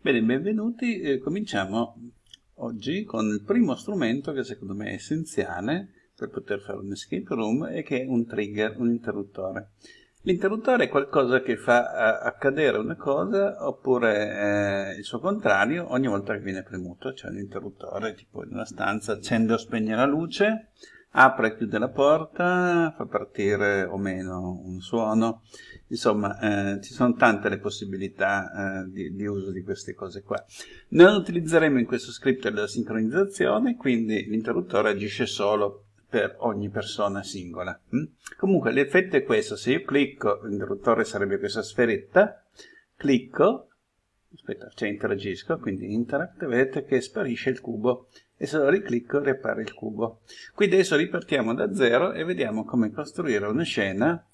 Bene, benvenuti, eh, cominciamo oggi con il primo strumento che secondo me è essenziale per poter fare un escape room e che è un trigger, un interruttore. L'interruttore è qualcosa che fa eh, accadere una cosa oppure eh, il suo contrario ogni volta che viene premuto, c'è cioè un interruttore tipo in una stanza accende o spegne la luce apre e chiude la porta, fa partire o meno un suono, insomma eh, ci sono tante le possibilità eh, di, di, uso di queste cose qua. Non utilizzeremo in questo script la sincronizzazione, quindi l'interruttore agisce solo per ogni persona singola. Mm? Comunque l'effetto è questo, se io clicco, l'interruttore sarebbe questa sferetta, clicco, aspetta, cioè interagisco, quindi interact, vedete che sparisce il cubo e se lo riclicco riappare il cubo. Quindi adesso ripartiamo da zero e vediamo come costruire una scena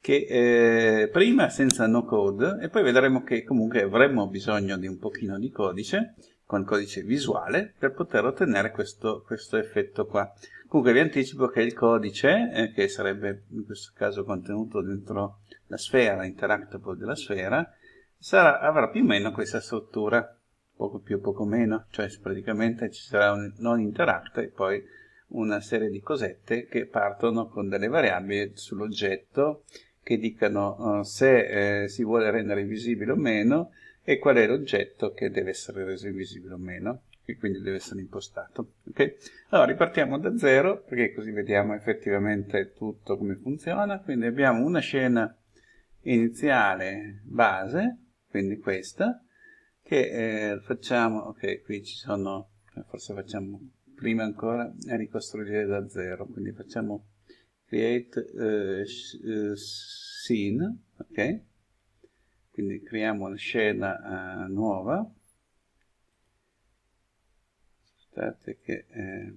che eh, prima senza no code e poi vedremo che comunque avremmo bisogno di un pochino di codice con codice visuale per poter ottenere questo, questo effetto qua. Comunque vi anticipo che il codice, eh, che sarebbe in questo caso contenuto dentro la sfera, interactable della sfera, sarà, avrà più o meno questa struttura poco più o poco meno, cioè praticamente ci sarà un non interact e poi una serie di cosette che partono con delle variabili sull'oggetto che dicano eh, se eh, si vuole rendere invisibile o meno e qual è l'oggetto che deve essere reso invisibile o meno e quindi deve essere impostato. Okay? Allora ripartiamo da zero perché così vediamo effettivamente tutto come funziona. Quindi abbiamo una scena iniziale base, quindi questa, che eh, facciamo, ok, qui ci sono, eh, forse facciamo prima ancora eh, ricostruire da zero, quindi facciamo create eh, eh, scene, ok? Quindi creiamo una scena eh, nuova. Aspettate che... Eh,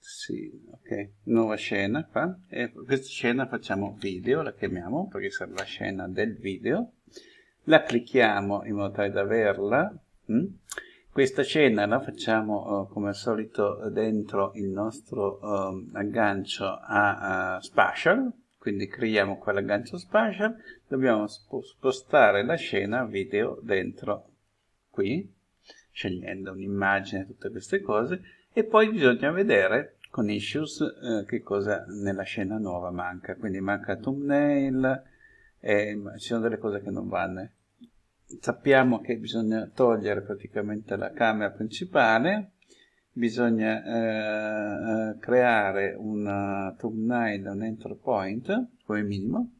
scene, ok, nuova scena qua. E questa scena facciamo video, la chiamiamo, perché sarà la scena del video la clicchiamo in modo tale da averla mm? questa scena la facciamo eh, come al solito dentro il nostro eh, aggancio a, a spatial quindi creiamo quell'aggancio spatial dobbiamo sp spostare la scena video dentro qui scegliendo un'immagine tutte queste cose e poi bisogna vedere con issues eh, che cosa nella scena nuova manca quindi manca thumbnail eh, ci sono delle cose che non vanno sappiamo che bisogna togliere praticamente la camera principale, bisogna eh, eh creare una thumbnail, un eh, enter point come minimo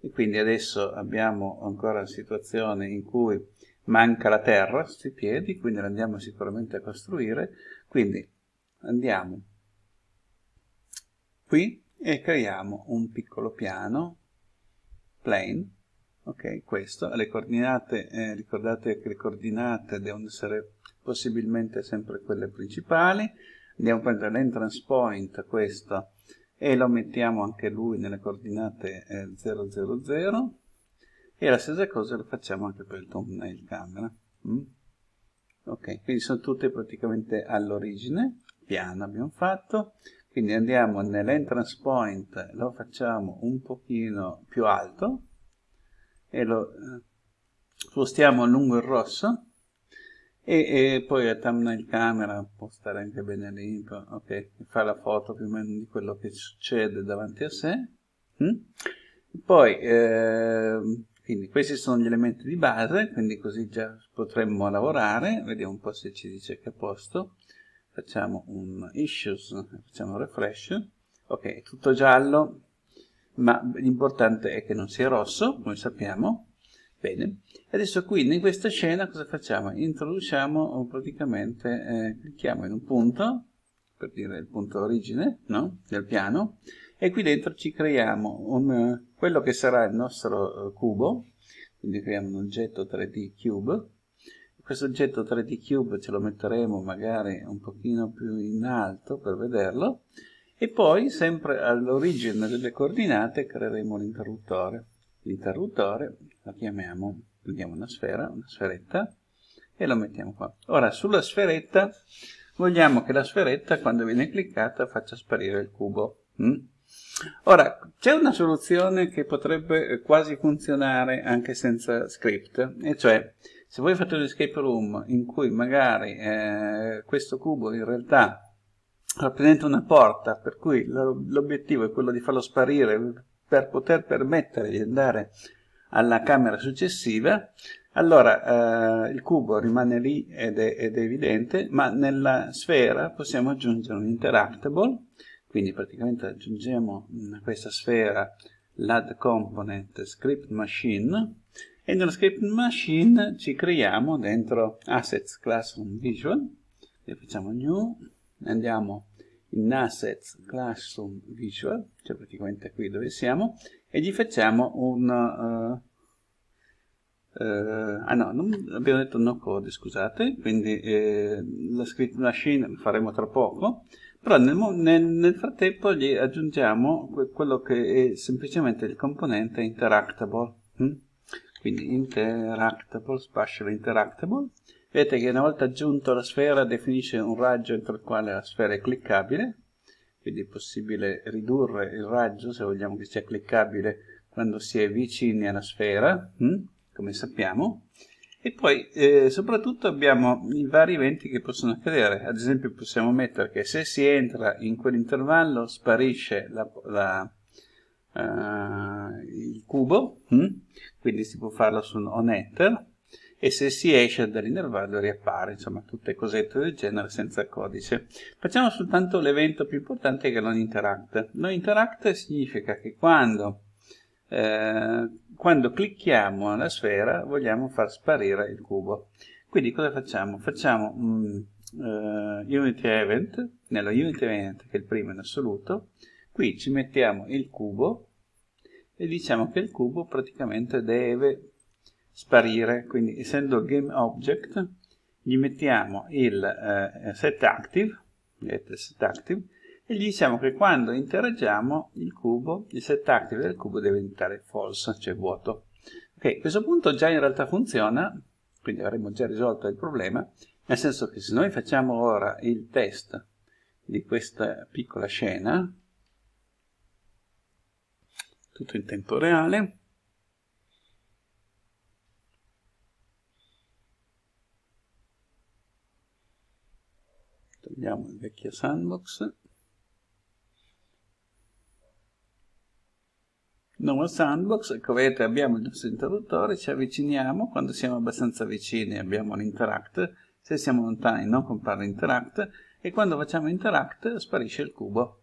e quindi adesso abbiamo ancora una situazione in cui manca la terra sui piedi, quindi la andiamo sicuramente a costruire, quindi andiamo qui e creiamo un piccolo piano plane ok questo le coordinate eh, ricordate che le coordinate devono essere possibilmente sempre quelle principali andiamo a prendere l'entrance point questo e lo mettiamo anche lui nelle coordinate eh, 000 e la stessa cosa lo facciamo anche per il thumbnail camera mm? ok quindi sono tutte praticamente all'origine piano abbiamo fatto quindi andiamo nell'entrance point lo facciamo un pochino più alto e lo eh, spostiamo a lungo il rosso e, e poi la thumbnail camera può stare anche bene lì, ok, fa la foto più o meno di quello che succede davanti a sé. Mm? Poi, eh, quindi questi sono gli elementi di base, quindi così già potremmo lavorare, vediamo un po' se ci dice che è a posto, facciamo un issues, facciamo un refresh, ok, tutto giallo, ma l'importante è che non sia rosso, come sappiamo. Bene, adesso qui in questa scena cosa facciamo? Introduciamo eh, praticamente, eh, clicchiamo in un punto, per dire il punto origine no? del piano, e qui dentro ci creiamo un, eh, quello che sarà il nostro eh, cubo, quindi creiamo un oggetto 3D Cube, questo oggetto 3D Cube ce lo metteremo magari un pochino più in alto per vederlo, e poi sempre all'origine delle coordinate creeremo l'interruttore. L'interruttore lo chiamiamo, prendiamo una sfera, una sferetta e lo mettiamo qua. Ora sulla sferetta vogliamo che la sferetta quando viene cliccata faccia sparire il cubo. Mm? Ora, c'è una soluzione che potrebbe eh, quasi funzionare anche senza script, e cioè se voi fate un escape room in cui magari eh, questo cubo in realtà rappresenta una porta, per cui l'obiettivo è quello di farlo sparire per poter permettere di andare alla camera successiva, allora eh, il cubo rimane lì ed è, ed è, evidente, ma nella sfera possiamo aggiungere un interactable, quindi praticamente aggiungiamo in questa sfera l'add component script machine e nella script machine ci creiamo dentro assets classroom visual, e facciamo new andiamo in Assets, Classroom, Visual, cioè praticamente qui dove siamo, e gli facciamo un... Uh, uh, ah no, non, abbiamo detto no code, scusate, quindi eh, la script machine faremo tra poco, però nel, nel, nel frattempo gli aggiungiamo que quello che è semplicemente il componente interactable, hm? quindi interactable, spatial interactable, Vedete che una volta aggiunto la sfera definisce un raggio entro il quale la sfera è cliccabile, quindi è possibile ridurre il raggio se vogliamo che sia cliccabile quando si è vicini alla sfera, hm? come sappiamo. E poi eh, soprattutto abbiamo i vari eventi che possono accadere, ad esempio possiamo mettere che se si entra in quell'intervallo sparisce la, la Uh, il cubo, hm? quindi si può farlo su un on enter, e se si esce dall'innervato riappare, insomma tutte cosette del genere senza codice. Facciamo soltanto l'evento più importante che è non interact. Non interact significa che quando, eh, quando clicchiamo alla sfera vogliamo far sparire il cubo. Quindi cosa facciamo? Facciamo un uh, eh, unity event, nello unity event che è il primo in assoluto, qui ci mettiamo il cubo e diciamo che il cubo praticamente deve sparire, quindi essendo GameObject gli mettiamo il eh, setActive, setActive e gli diciamo che quando interagiamo il cubo, il setActive del cubo deve diventare false, cioè vuoto. Ok, a questo punto già in realtà funziona, quindi avremmo già risolto il problema, nel senso che se noi facciamo ora il test di questa piccola scena, tutto in tempo reale, apriamo il vecchio sandbox nuovo sandbox, ecco vedete abbiamo il nostro interruttore, ci avviciniamo, quando siamo abbastanza vicini abbiamo l'interact, se siamo lontani non compare l'interact e quando facciamo interact sparisce il cubo.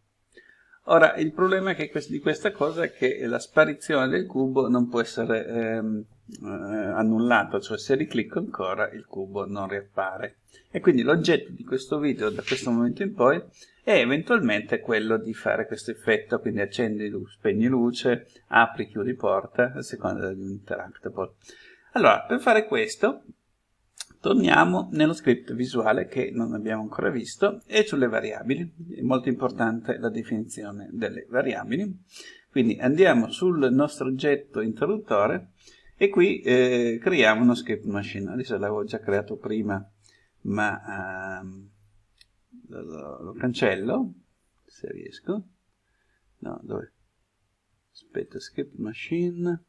Ora il problema di questa cosa è che la sparizione del cubo non può essere ehm, eh, annullato, cioè se riclicco ancora il cubo non riappare. E quindi l'oggetto di questo video da questo momento in poi è eventualmente quello di fare questo effetto, quindi accendi, luce, spegni luce, apri, chiudi porta, a seconda di Allora, per fare questo torniamo nello script visuale che non abbiamo ancora visto e sulle variabili, è molto importante la definizione delle variabili. Quindi andiamo sul nostro oggetto interruttore e qui eh, creiamo uno escape machine adesso l'avevo già creato prima ma ehm, lo, lo, cancello se riesco no dove aspetta escape machine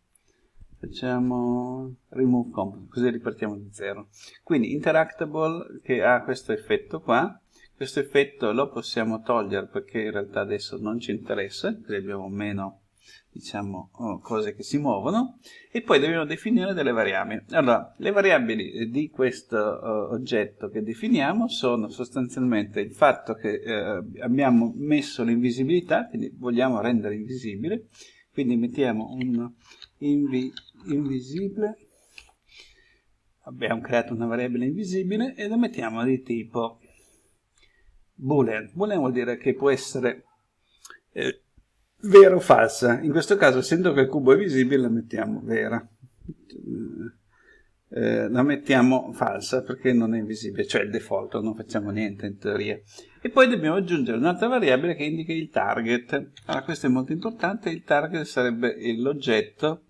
facciamo remove component così ripartiamo da zero quindi interactable che ha questo effetto qua questo effetto lo possiamo togliere perché in realtà adesso non ci interessa così abbiamo meno diciamo, oh, cose che si muovono, e poi dobbiamo definire delle variabili. Allora, le variabili di questo uh, oggetto che definiamo sono sostanzialmente il fatto che uh, abbiamo messo l'invisibilità, quindi vogliamo rendere invisibile, quindi mettiamo un invi invisibile, abbiamo creato una variabile invisibile e la mettiamo di tipo boolean. Boolean vuol dire che può essere eh, vera o falsa. In questo caso, essendo che il cubo è visibile, la mettiamo vera. Eh, la mettiamo falsa perché non è invisibile, cioè il default, non facciamo niente in teoria. E poi dobbiamo aggiungere un'altra variabile che indica il target. Allora, questo è molto importante, il target sarebbe l'oggetto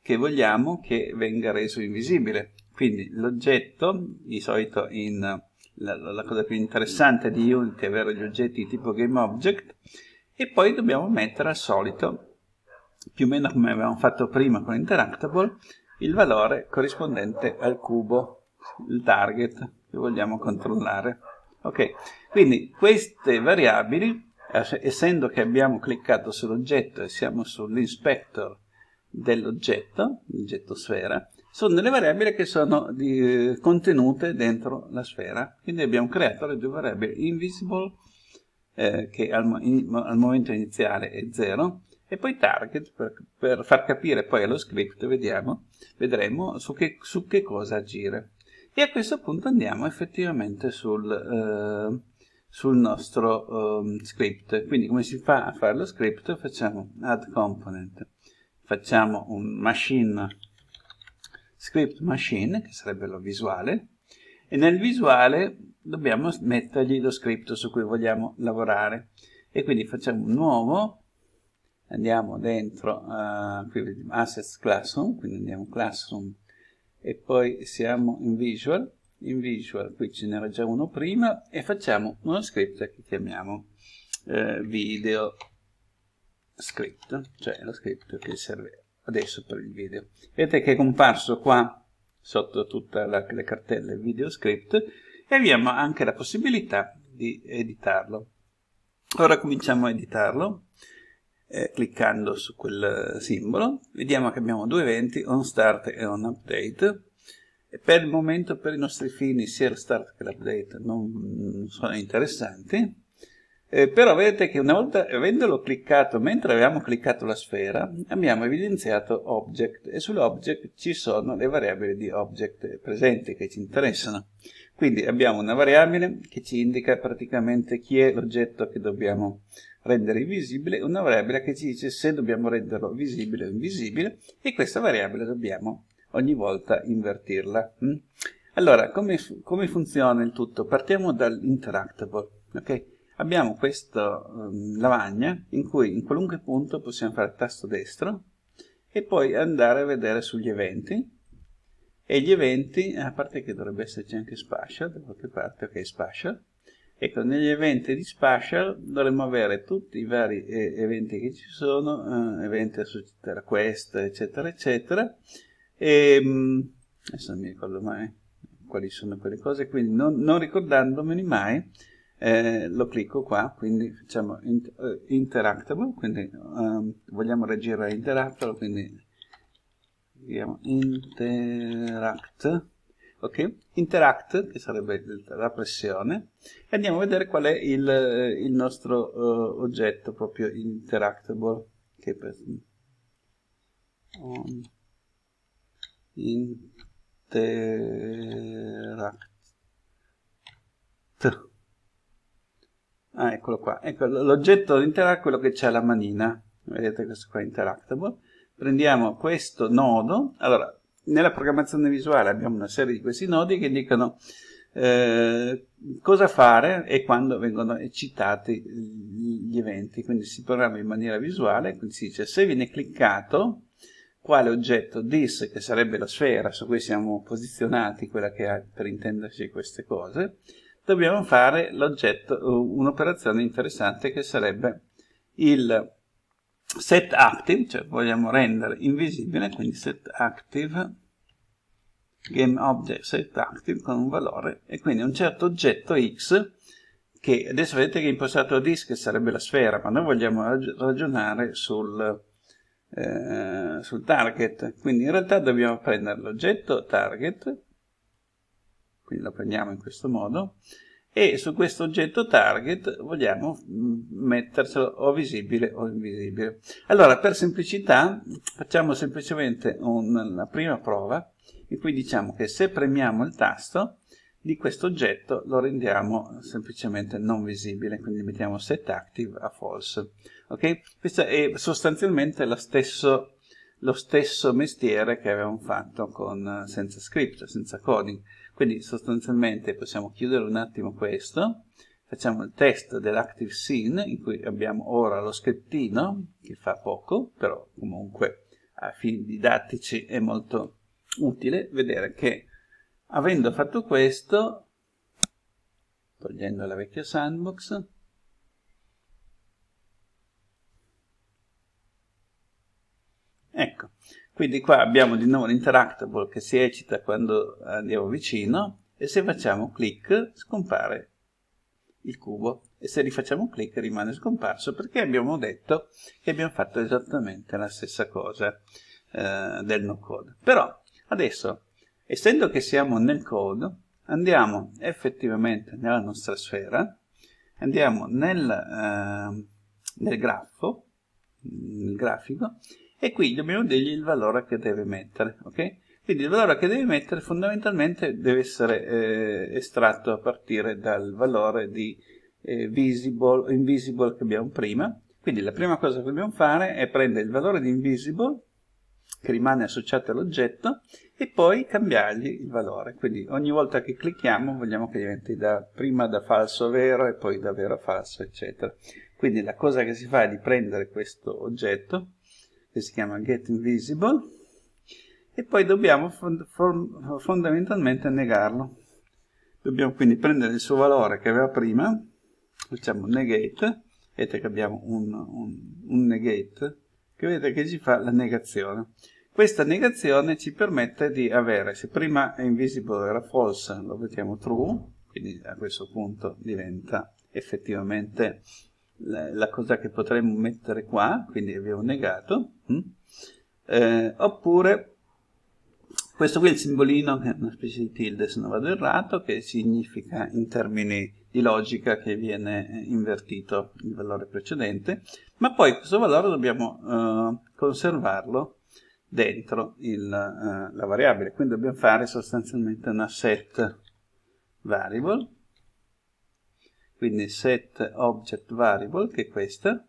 che vogliamo che venga reso invisibile. Quindi l'oggetto, di solito in, la, la cosa più interessante di Unity è avere gli oggetti tipo GameObject, e poi dobbiamo mettere al solito, più o meno come avevamo fatto prima con Interactable, il valore corrispondente al cubo, il target che vogliamo controllare. Ok, quindi queste variabili, essendo che abbiamo cliccato sull'oggetto e siamo sull'inspector dell'oggetto, l'oggetto sfera, sono delle variabili che sono di, contenute dentro la sfera. Quindi abbiamo creato le due variabili invisible eh, che al, in, al, momento iniziale è 0 e poi target per, per, far capire poi allo script vediamo, vedremo su che, su che cosa agire e a questo punto andiamo effettivamente sul, eh, sul nostro eh, script quindi come si fa a fare lo script facciamo add component facciamo un machine script machine che sarebbe lo visuale e nel visuale dobbiamo mettergli lo script su cui vogliamo lavorare e quindi facciamo un nuovo andiamo dentro uh, qui vediamo assets classroom quindi andiamo classroom e poi siamo in visual in visual qui ce n'era già uno prima e facciamo uno script che chiamiamo eh, video script cioè lo script che serve adesso per il video vedete che è comparso qua sotto tutte le cartelle video script e abbiamo anche la possibilità di editarlo. Ora cominciamo a editarlo eh, cliccando su quel simbolo. Vediamo che abbiamo due eventi, on start e on update. E per il momento, per i nostri fini, sia lo start che l'update non sono interessanti eh, però vedete che una volta avendolo cliccato, mentre abbiamo cliccato la sfera, abbiamo evidenziato object e sull'object ci sono le variabili di object presenti che ci interessano. Quindi abbiamo una variabile che ci indica praticamente chi è l'oggetto che dobbiamo rendere invisibile, una variabile che ci dice se dobbiamo renderlo visibile o invisibile e questa variabile dobbiamo ogni volta invertirla. Mm? Allora, come, come funziona il tutto? Partiamo dall'interactable. ok? abbiamo questa um, lavagna in cui in qualunque punto possiamo fare tasto destro e poi andare a vedere sugli eventi e gli eventi, a parte che dovrebbe esserci anche Spatial da qualche parte, ok Spatial ecco negli eventi di Spatial dovremmo avere tutti i vari eh, eventi che ci sono eh, eventi associati a quest eccetera eccetera e ehm, mh, adesso non mi ricordo mai quali sono quelle cose quindi non, non ricordandomene mai eh, lo clicco qua, quindi facciamo int- eh, interactable, quindi um, vogliamo reagire a interactable, quindi vediamo interact, ok? Interact, che sarebbe la pressione, e andiamo a vedere qual è il, eh, il nostro uh, oggetto proprio interactable, che per, um, interact Ah, eccolo qua. Ecco, l'oggetto interact è quello che c'è alla manina. Vedete questo qua è interactable. Prendiamo questo nodo. Allora, nella programmazione visuale abbiamo una serie di questi nodi che dicono eh, cosa fare e quando vengono eccitati gli eventi. Quindi si programma in maniera visuale, quindi si dice se viene cliccato quale oggetto this, che sarebbe la sfera su cui siamo posizionati, quella che ha per intenderci queste cose, dobbiamo fare eh, un'operazione interessante che sarebbe il set active, cioè vogliamo rendere invisibile, quindi set active game object set active con un valore e quindi un certo oggetto x che adesso vedete che è impostato a disk sarebbe la sfera, ma noi vogliamo ragionare sul, eh, sul target, quindi in realtà dobbiamo prendere l'oggetto target quindi la prendiamo in questo modo, e su questo oggetto target vogliamo mm, metterselo o visibile o invisibile. Allora, per semplicità, facciamo semplicemente una prima prova, in cui diciamo che se premiamo il tasto di questo oggetto lo rendiamo semplicemente non visibile, quindi mettiamo set active a false. Ok? Questo è sostanzialmente lo stesso, lo stesso mestiere che avevamo fatto con, senza script, senza coding. Quindi sostanzialmente possiamo chiudere un attimo questo, facciamo il test dell'active scene in cui abbiamo ora lo schettino che fa poco, però comunque a fini didattici è molto utile vedere che avendo fatto questo, togliendo la vecchia sandbox, Quindi qua abbiamo di nuovo l'interactable che si eccita quando andiamo vicino e se facciamo clic scompare il cubo e se rifacciamo clic rimane scomparso perché abbiamo detto che abbiamo fatto esattamente la stessa cosa eh, del no code. Però adesso, essendo che siamo nel code, andiamo effettivamente nella nostra sfera, andiamo nel, eh, nel grafo, nel grafico, e qui dobbiamo dirgli il valore che deve mettere, ok? Quindi il valore che deve mettere fondamentalmente deve essere eh, estratto a partire dal valore di eh, visible, invisible che abbiamo prima. Quindi la prima cosa che dobbiamo fare è prendere il valore di invisible che rimane associato all'oggetto e poi cambiargli il valore. Quindi ogni volta che clicchiamo vogliamo che diventi da, prima da falso a vero e poi da vero a falso, eccetera. Quindi la cosa che si fa è di prendere questo oggetto che si chiama get invisible e poi dobbiamo fond fondamentalmente negarlo dobbiamo quindi prendere il suo valore che aveva prima facciamo negate vedete che abbiamo un, un, un negate che vedete che ci fa la negazione questa negazione ci permette di avere se prima è invisible era false lo mettiamo true quindi a questo punto diventa effettivamente la, la cosa che potremmo mettere qua, quindi abbiamo negato, hm? eh, oppure questo qui è il simbolino, che è una specie di tilde se non vado errato, che significa in termini di logica che viene eh, invertito il valore precedente, ma poi questo valore dobbiamo eh, conservarlo dentro il, eh, la variabile, quindi dobbiamo fare sostanzialmente una set variable quindi set object variable che è questa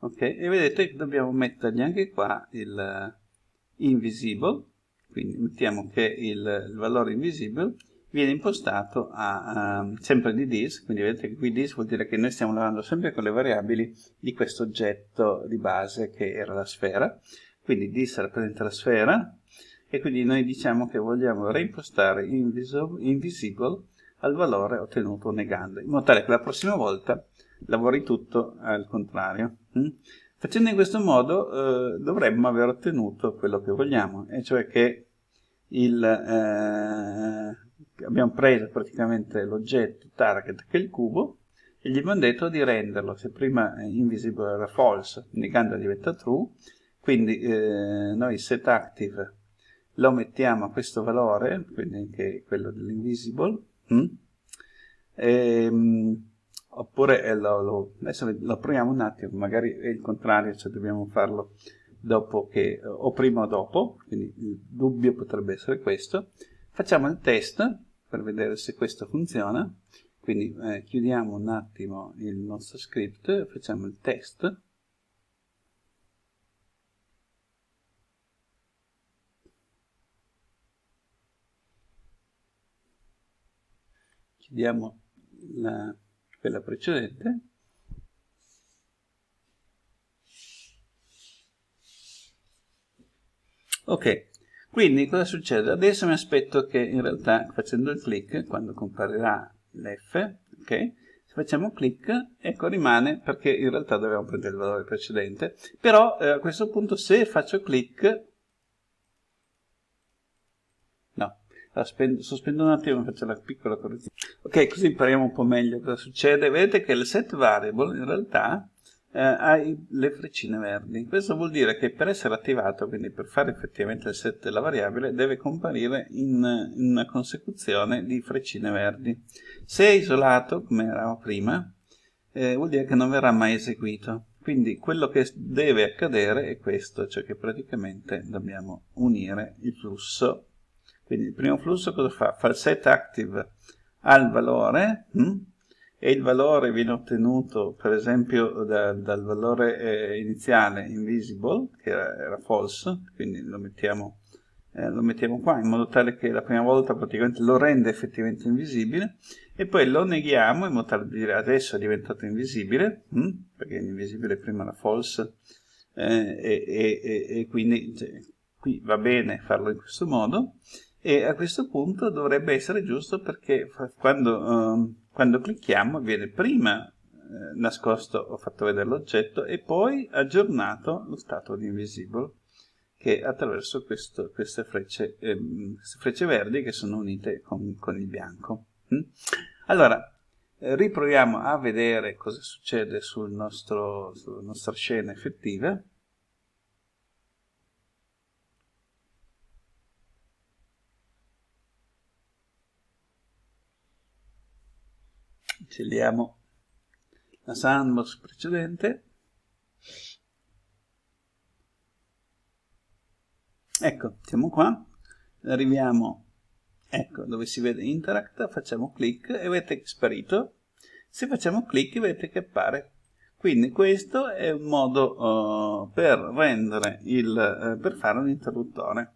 ok e vedete che dobbiamo mettergli anche qua il eh, invisible quindi mettiamo che il, il valore invisible viene impostato a, a, ehm, sempre di this, quindi vedete che qui this vuol dire che noi stiamo lavorando sempre con le variabili di questo oggetto di base che era la sfera, quindi this rappresenta la sfera e quindi noi diciamo che vogliamo reimpostare invisible, invisible al valore ottenuto negando, in modo tale che la prossima volta lavori tutto al contrario. Mm? Facendo in questo modo eh, dovremmo aver ottenuto quello che vogliamo, e cioè che il, eh, abbiamo preso praticamente l'oggetto target che è il cubo e gli abbiamo detto di renderlo, se prima invisible era false, negando diventa true, quindi eh, noi set active lo mettiamo a questo valore, quindi che è quello dell'invisible, Mm? E, ehm, oppure eh, lo, lo, adesso lo proviamo un attimo, magari è il contrario, cioè dobbiamo farlo dopo che, eh, o prima o dopo, quindi il dubbio potrebbe essere questo. Facciamo il test per vedere se questo funziona, quindi eh, chiudiamo un attimo il nostro script, facciamo il test, chiudiamo la, quella precedente. Ok, quindi cosa succede? Adesso mi aspetto che in realtà facendo il click, quando comparirà l'F, ok? Se facciamo click, ecco rimane perché in realtà dovevamo prendere il valore precedente, però eh, a questo punto se faccio click Aspendo, sospendo un attimo e faccio la piccola correzione. Ok, così impariamo un po' meglio cosa succede. Vedete che il set variable in realtà eh, ha le freccine verdi. Questo vuol dire che per essere attivato, quindi per fare effettivamente il set della variabile, deve comparire in, in una consecuzione di freccine verdi. Se è isolato, come eravamo prima, eh, vuol dire che non verrà mai eseguito. Quindi quello che deve accadere è questo, cioè che praticamente dobbiamo unire il flusso quindi il primo flusso cosa fa? Fa il set active al valore mh? Hm? e il valore viene ottenuto per esempio da, dal valore eh, iniziale invisible che era, era false, quindi lo mettiamo, eh, lo mettiamo qua in modo tale che la prima volta praticamente lo rende effettivamente invisibile e poi lo neghiamo in modo tale da dire adesso è diventato invisibile mh? Hm? perché invisibile prima era false eh, e, e, e, e, quindi cioè, qui va bene farlo in questo modo e a questo punto dovrebbe essere giusto perché quando, um, quando clicchiamo viene prima eh, nascosto ho fatto vedere l'oggetto e poi aggiornato lo stato di invisible che attraverso questo, queste, frecce, eh, queste, frecce, verdi che sono unite con, con il bianco. Mm? Allora, eh, riproviamo a vedere cosa succede sul nostro, sulla nostra scena effettiva. scegliamo la sandbox precedente ecco siamo qua arriviamo ecco dove si vede interact facciamo clic e vedete che è sparito se facciamo clic vedete che appare quindi questo è un modo uh, per rendere il uh, per fare un interruttore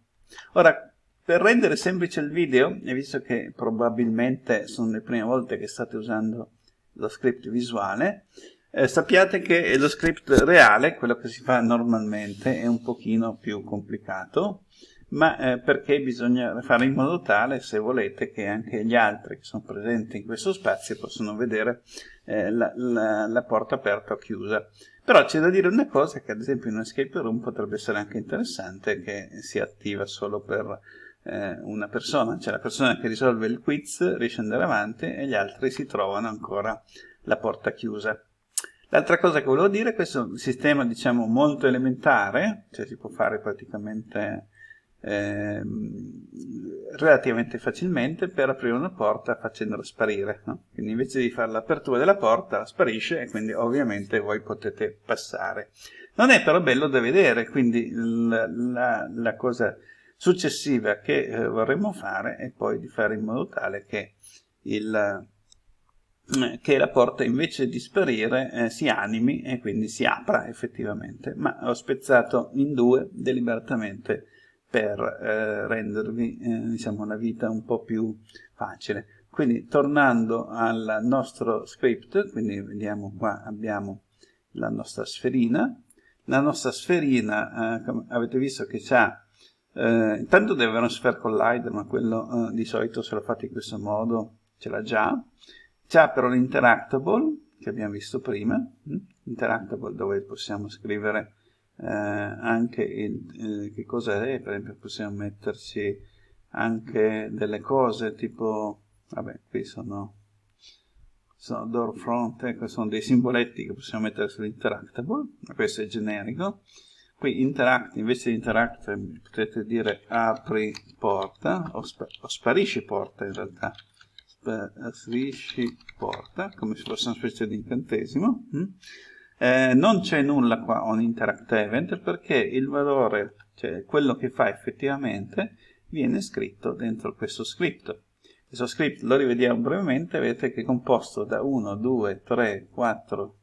ora per rendere semplice il video, e visto che probabilmente sono le prime volte che state usando lo script visuale, eh, sappiate che lo script reale, quello che si fa normalmente, è un pochino più complicato, ma eh, perché bisogna fare in modo tale, se volete, che anche gli altri che sono presenti in questo spazio possano vedere eh, la, la, la porta aperta o chiusa. Però c'è da dire una cosa che ad esempio in un escape room potrebbe essere anche interessante che si attiva solo per eh, una persona, cioè la persona che risolve il quiz riesce ad andare avanti e gli altri si trovano ancora la porta chiusa. L'altra cosa che volevo dire, questo è un sistema diciamo molto elementare, cioè si può fare praticamente ehm, relativamente facilmente per aprire una porta facendola sparire. No? Quindi invece di fare l'apertura della porta sparisce e quindi ovviamente voi potete passare. Non è però bello da vedere, quindi la, la, la cosa successiva che eh, vorremmo fare è poi di fare in modo tale che, il, eh, che la porta invece di sparire eh, si animi e quindi si apra effettivamente, ma ho spezzato in due deliberatamente per eh, rendervi eh, diciamo, la vita un po' più facile. Quindi tornando al nostro script, quindi vediamo qua abbiamo la nostra sferina, la nostra sferina eh, come avete visto che ha eh, intanto deve avere un Sphere Collider, ma quello eh, di solito se lo fate in questo modo ce l'ha già. C'è però l'interactable, che abbiamo visto prima, mh? Mm, interactable dove possiamo scrivere eh, anche il, eh, che cosa è, per esempio possiamo metterci anche delle cose tipo, vabbè qui sono, sono door front, ecco, sono dei simboletti che possiamo mettere sull'interactable, questo è generico, qui interact invece di interact potete dire apri porta o, spa o sparisci porta in realtà sparisci porta come se fosse una specie di incantesimo mm? eh, non c'è nulla qua on interact event perché il valore cioè quello che fa effettivamente viene scritto dentro questo script questo script lo rivediamo brevemente vedete che è composto da 1 2 3 4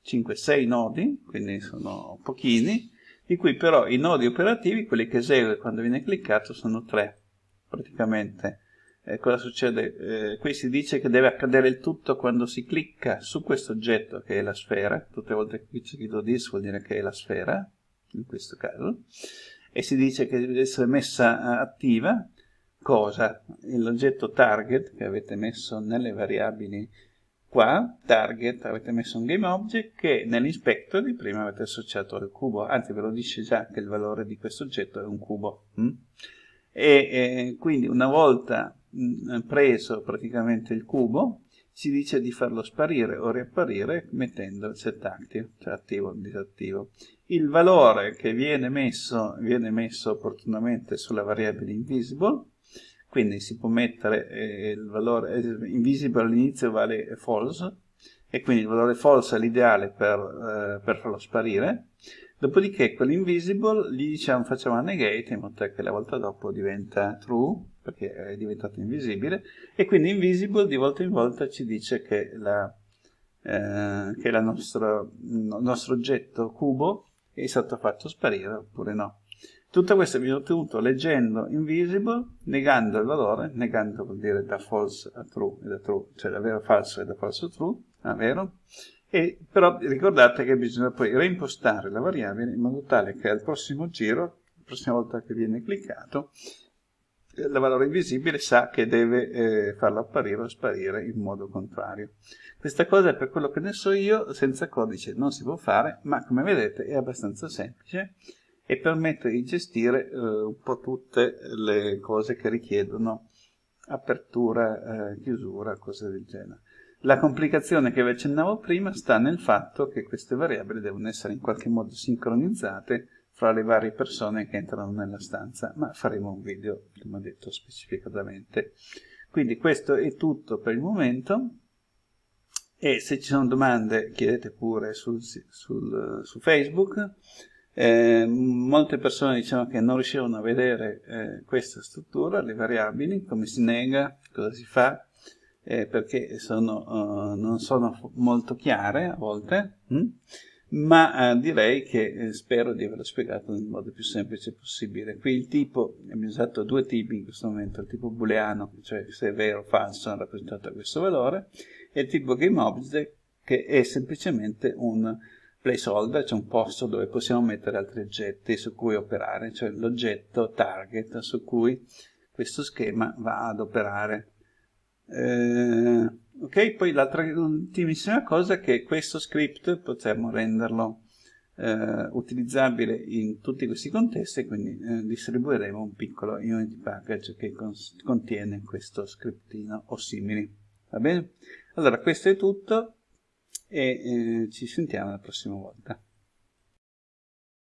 5 6 nodi quindi sono pochini di cui però i nodi operativi, quelli che esegue quando viene cliccato, sono tre, praticamente. Eh, cosa succede? Eh, qui si dice che deve accadere il tutto quando si clicca su questo oggetto che è la sfera, tutte le volte che qui c'è scritto this vuol dire che è la sfera, in questo caso, e si dice che deve essere messa eh, attiva, cosa? L'oggetto target che avete messo nelle variabili qua target avete messo un game object che nell'inspector di prima avete associato al cubo, anzi ve lo dice già che il valore di questo oggetto è un cubo. Mm? E eh, quindi una volta mh, mm, preso praticamente il cubo, si dice di farlo sparire o riapparire mettendo il set active, cioè attivo o disattivo. Il valore che viene messo, viene messo opportunamente sulla variabile invisible quindi si può mettere eh, il valore eh, invisible all'inizio vale false e quindi il valore false è l'ideale per, eh, per, farlo sparire dopodiché quell'invisible gli diciamo facciamo una negate in modo che la volta dopo diventa true perché è diventato invisibile e quindi invisible di volta in volta ci dice che, la, eh, che il nostro oggetto cubo è stato fatto sparire oppure no tutto questo viene ottenuto leggendo invisible, negando il valore, negando vuol dire da false a true e da true, cioè da vero a falso e da falso a true, a ah, vero, e però ricordate che bisogna poi reimpostare la variabile in modo tale che al prossimo giro, la prossima volta che viene cliccato, il valore invisibile sa che deve eh, farlo apparire o sparire in modo contrario. Questa cosa, per quello che ne so io, senza codice non si può fare, ma come vedete è abbastanza semplice e permette di gestire eh, un po' tutte le cose che richiedono apertura, eh, chiusura, cose del genere. La complicazione che vi accennavo prima sta nel fatto che queste variabili devono essere in qualche modo sincronizzate fra le varie persone che entrano nella stanza, ma faremo un video, come ho detto, specificatamente. Quindi questo è tutto per il momento e se ci sono domande chiedete pure sul, sul, eh, su Facebook eh, molte persone dicevano che non riuscivano a vedere eh, questa struttura, le variabili, come si nega, cosa si fa, eh, perché sono, eh, non sono molto chiare a volte, hm? ma eh, direi che eh, spero di averlo spiegato nel modo più semplice possibile. Qui il tipo, abbiamo usato due tipi in questo momento, il tipo booleano, cioè se è vero o falso, è rappresentato da questo valore, e il tipo GameObject, che è semplicemente un placeholder, c'è un posto dove possiamo mettere altri oggetti su cui operare, cioè l'oggetto target su cui questo schema va ad operare. Eh, ok, poi l'altra ultimissima cosa è che questo script potremmo renderlo eh, utilizzabile in tutti questi contesti, quindi eh, distribuiremo un piccolo unity package che contiene questo scriptino o simili. Va bene? Allora, questo è tutto e eh, ci sentiamo la prossima volta.